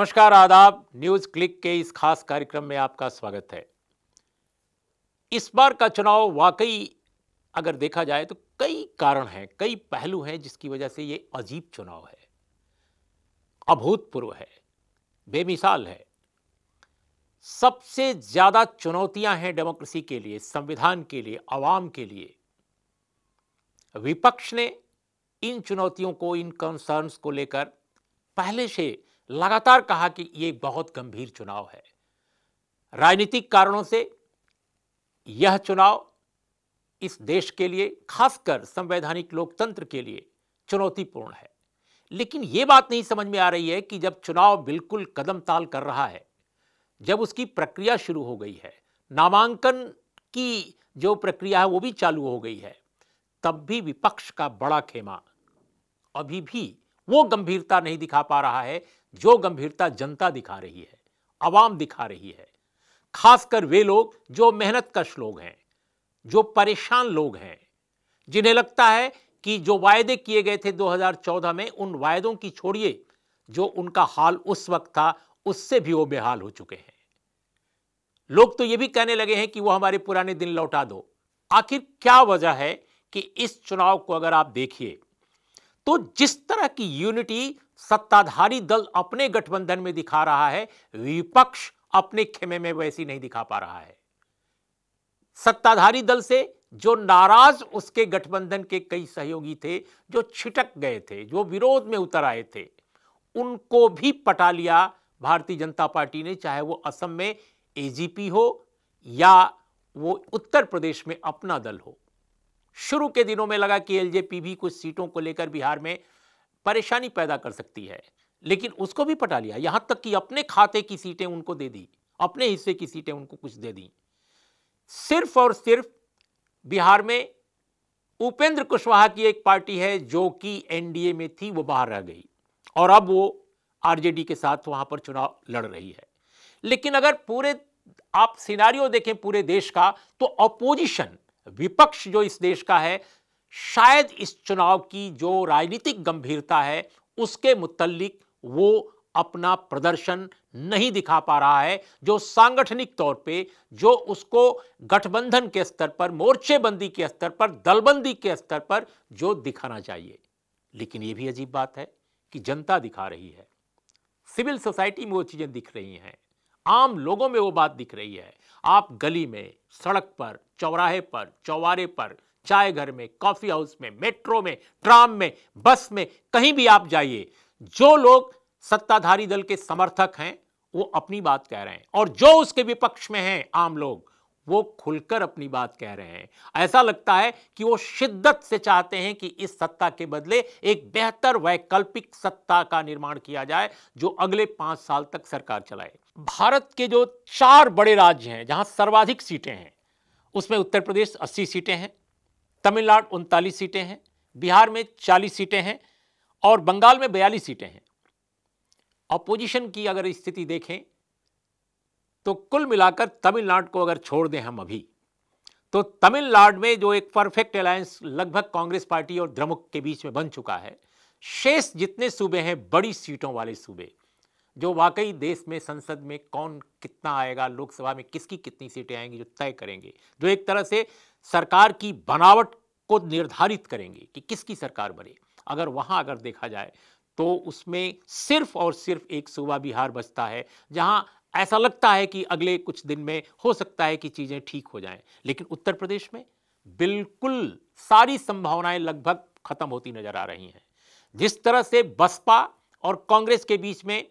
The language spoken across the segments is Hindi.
नमस्कार आदाब न्यूज क्लिक के इस खास कार्यक्रम में आपका स्वागत है इस बार का चुनाव वाकई अगर देखा जाए तो कई कारण हैं कई पहलू हैं जिसकी वजह से ये अजीब चुनाव है अभूतपूर्व है बेमिसाल है सबसे ज्यादा चुनौतियां हैं डेमोक्रेसी के लिए संविधान के लिए आवाम के लिए विपक्ष ने इन चुनौतियों को इन कंसर्न्स को लेकर पहले से लगातार कहा कि यह बहुत गंभीर चुनाव है राजनीतिक कारणों से यह चुनाव इस देश के लिए खासकर संवैधानिक लोकतंत्र के लिए चुनौतीपूर्ण है लेकिन यह बात नहीं समझ में आ रही है कि जब चुनाव बिल्कुल कदम ताल कर रहा है जब उसकी प्रक्रिया शुरू हो गई है नामांकन की जो प्रक्रिया है वो भी चालू हो गई है तब भी विपक्ष का बड़ा खेमा अभी भी वो गंभीरता नहीं दिखा पा रहा है जो गंभीरता जनता दिखा रही है आवाम दिखा रही है खासकर वे लोग जो मेहनत कश लोग हैं जो परेशान लोग हैं जिन्हें लगता है कि जो वायदे किए गए थे 2014 में उन वायदों की छोड़िए जो उनका हाल उस वक्त था उससे भी वो बेहाल हो चुके हैं लोग तो ये भी कहने लगे हैं कि वो हमारे पुराने दिन लौटा दो आखिर क्या वजह है कि इस चुनाव को अगर आप देखिए तो जिस तरह की यूनिटी सत्ताधारी दल अपने गठबंधन में दिखा रहा है विपक्ष अपने खेमे में वैसी नहीं दिखा पा रहा है सत्ताधारी दल से जो नाराज उसके गठबंधन के कई सहयोगी थे जो छिटक गए थे जो विरोध में उतर आए थे उनको भी पटा लिया भारतीय जनता पार्टी ने चाहे वो असम में एजीपी हो या वो उत्तर प्रदेश में अपना दल हो शुरू के दिनों में लगा कि एलजेपी भी कुछ सीटों को लेकर बिहार में परेशानी पैदा कर सकती है लेकिन उसको भी पटा लिया यहां तक कि अपने खाते की सीटें उनको दे दी अपने हिस्से की सीटें उनको कुछ दे दी सिर्फ और सिर्फ बिहार में उपेंद्र कुशवाहा की एक पार्टी है जो कि एनडीए में थी वो बाहर रह गई और अब वो आरजेडी के साथ वहां पर चुनाव लड़ रही है लेकिन अगर पूरे आप सिनारियों देखें पूरे देश का तो अपोजिशन विपक्ष जो इस देश का है शायद इस चुनाव की जो राजनीतिक गंभीरता है उसके मुतलिक वो अपना प्रदर्शन नहीं दिखा पा रहा है जो सांगठनिक तौर पे जो उसको गठबंधन के स्तर पर मोर्चेबंदी के स्तर पर दलबंदी के स्तर पर जो दिखाना चाहिए लेकिन ये भी अजीब बात है कि जनता दिखा रही है सिविल सोसाइटी में वो चीज़ें दिख रही हैं आम लोगों में वो बात दिख रही है आप गली में सड़क पर चौराहे पर चौवारे पर चाय घर में कॉफी हाउस में मेट्रो में ट्राम में बस में कहीं भी आप जाइए जो लोग सत्ताधारी दल के समर्थक हैं वो अपनी बात कह रहे हैं और जो उसके विपक्ष में हैं आम लोग वो खुलकर अपनी बात कह रहे हैं ऐसा लगता है कि वो शिद्दत से चाहते हैं कि इस सत्ता के बदले एक बेहतर वैकल्पिक सत्ता का निर्माण किया जाए जो अगले पांच साल तक सरकार चलाए भारत के जो चार बड़े राज्य हैं जहां सर्वाधिक सीटें हैं उसमें उत्तर प्रदेश अस्सी सीटें हैं तमिलनाडु उनतालीस सीटें हैं बिहार में चालीस सीटें हैं और बंगाल में बयालीस सीटें हैं अपोजिशन की अगर स्थिति देखें तो कुल मिलाकर तमिलनाडु को अगर छोड़ दें हम अभी तो तमिलनाडु में जो एक परफेक्ट अलायंस लगभग कांग्रेस पार्टी और द्रमुक के बीच में बन चुका है शेष जितने सूबे हैं बड़ी सीटों वाले सूबे जो वाकई देश में संसद में कौन कितना आएगा लोकसभा में किसकी कितनी सीटें आएंगी जो तय करेंगे जो एक तरह से सरकार की बनावट को निर्धारित करेंगे कि किसकी सरकार बने अगर वहां अगर देखा जाए तो उसमें सिर्फ और सिर्फ एक सूबा बिहार बचता है जहां ऐसा लगता है कि अगले कुछ दिन में हो सकता है कि चीज़ें ठीक हो जाएं लेकिन उत्तर प्रदेश में बिल्कुल सारी संभावनाएं लगभग खत्म होती नजर आ रही हैं जिस तरह से बसपा और कांग्रेस के बीच में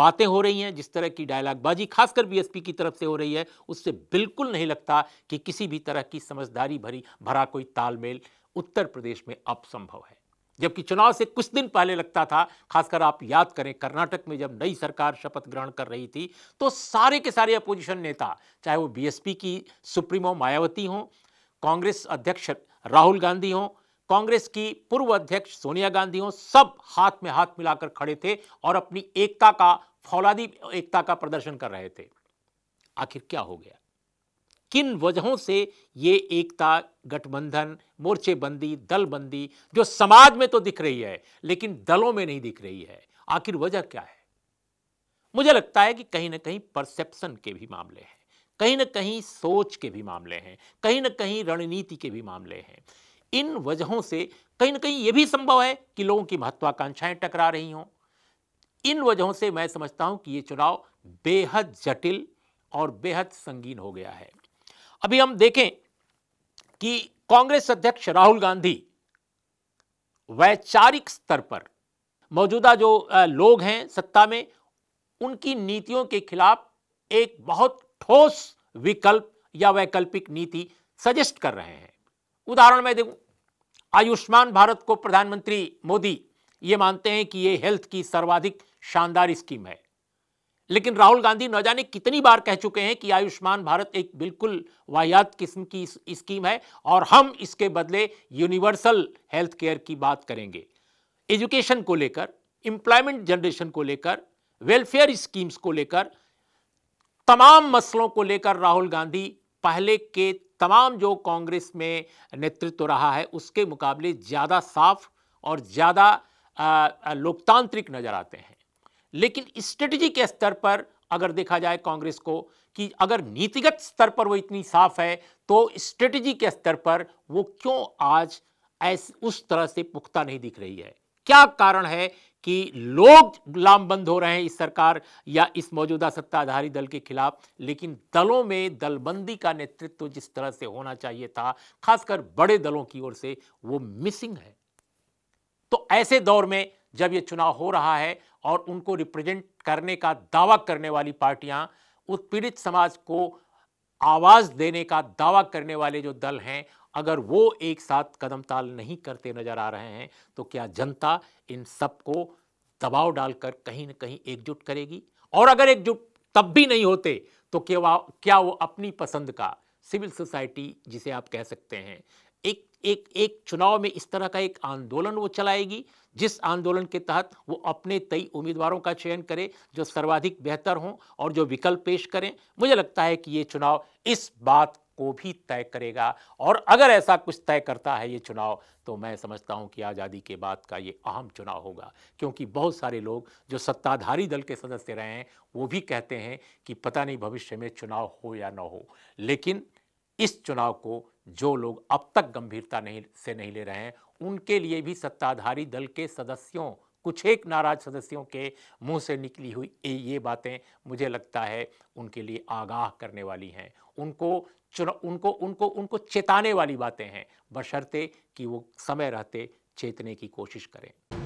बातें हो रही हैं जिस तरह की डायलॉगबाजी खासकर बीएसपी की तरफ से हो रही है उससे बिल्कुल नहीं लगता कि किसी भी तरह की समझदारी भरी भरा कोई तालमेल उत्तर प्रदेश में अब संभव है जबकि चुनाव से कुछ दिन पहले लगता था खासकर आप याद करें कर्नाटक में जब नई सरकार शपथ ग्रहण कर रही थी तो सारे के सारे अपोजिशन नेता चाहे वो बीएसपी की सुप्रीमो मायावती हों कांग्रेस अध्यक्ष राहुल गांधी हों कांग्रेस की पूर्व अध्यक्ष सोनिया गांधी हों सब हाथ में हाथ मिलाकर खड़े थे और अपनी एकता का फौलादी एकता का प्रदर्शन कर रहे थे आखिर क्या हो गया किन वजहों से ये एकता गठबंधन मोर्चेबंदी दलबंदी जो समाज में तो दिख रही है लेकिन दलों में नहीं दिख रही है आखिर वजह क्या है मुझे लगता है कि कहीं ना कहीं परसेप्शन के भी मामले हैं कहीं ना कहीं सोच के भी मामले हैं कहीं ना कहीं रणनीति के भी मामले हैं इन वजहों से कहीं ना कहीं यह भी संभव है कि लोगों की महत्वाकांक्षाएं टकरा रही हों इन वजहों से मैं समझता हूं कि ये चुनाव बेहद जटिल और बेहद संगीन हो गया है अभी हम देखें कि कांग्रेस अध्यक्ष राहुल गांधी वैचारिक स्तर पर मौजूदा जो लोग हैं सत्ता में उनकी नीतियों के खिलाफ एक बहुत ठोस विकल्प या वैकल्पिक नीति सजेस्ट कर रहे हैं उदाहरण मैं देखू आयुष्मान भारत को प्रधानमंत्री मोदी ये मानते हैं कि ये हेल्थ की सर्वाधिक शानदार स्कीम है लेकिन राहुल गांधी न जाने कितनी बार कह चुके हैं कि आयुष्मान भारत एक बिल्कुल वाहियात किस्म की स्कीम है और हम इसके बदले यूनिवर्सल हेल्थ केयर की बात करेंगे एजुकेशन को लेकर एम्प्लॉयमेंट जनरेशन को लेकर वेलफेयर स्कीम्स को लेकर तमाम मसलों को लेकर राहुल गांधी पहले के तमाम जो कांग्रेस में नेतृत्व रहा है उसके मुकाबले ज़्यादा साफ और ज़्यादा लोकतांत्रिक नज़र आते हैं लेकिन स्ट्रेटजी के स्तर पर अगर देखा जाए कांग्रेस को कि अगर नीतिगत स्तर पर वो इतनी साफ है तो स्ट्रेटजी के स्तर पर वो क्यों आज ऐस उस तरह से पुख्ता नहीं दिख रही है क्या कारण है कि लोग लामबंद हो रहे हैं इस सरकार या इस मौजूदा सत्ताधारी दल के खिलाफ लेकिन दलों में दलबंदी का नेतृत्व जिस तरह से होना चाहिए था खासकर बड़े दलों की ओर से वो मिसिंग है तो ऐसे दौर में जब ये चुनाव हो रहा है और उनको रिप्रेजेंट करने का दावा करने वाली पार्टियां उत्पीड़ित समाज को आवाज़ देने का दावा करने वाले जो दल हैं अगर वो एक साथ कदम ताल नहीं करते नज़र आ रहे हैं तो क्या जनता इन सबको दबाव डालकर कहीं ना कहीं एकजुट करेगी और अगर एकजुट तब भी नहीं होते तो क्या वो अपनी पसंद का सिविल सोसाइटी जिसे आप कह सकते हैं एक एक चुनाव में इस तरह का एक आंदोलन वो चलाएगी जिस आंदोलन के तहत वो अपने तय उम्मीदवारों का चयन करे जो सर्वाधिक बेहतर हों और जो विकल्प पेश करें मुझे लगता है कि ये चुनाव इस बात को भी तय करेगा और अगर ऐसा कुछ तय करता है ये चुनाव तो मैं समझता हूं कि आज़ादी के बाद का ये अहम चुनाव होगा क्योंकि बहुत सारे लोग जो सत्ताधारी दल के सदस्य रहे हैं वो भी कहते हैं कि पता नहीं भविष्य में चुनाव हो या ना हो लेकिन इस चुनाव को जो लोग अब तक गंभीरता नहीं से नहीं ले रहे हैं उनके लिए भी सत्ताधारी दल के सदस्यों कुछ एक नाराज सदस्यों के मुंह से निकली हुई ये बातें मुझे लगता है उनके लिए आगाह करने वाली हैं उनको उनको उनको उनको चेताने वाली बातें हैं बशर्ते कि वो समय रहते चेतने की कोशिश करें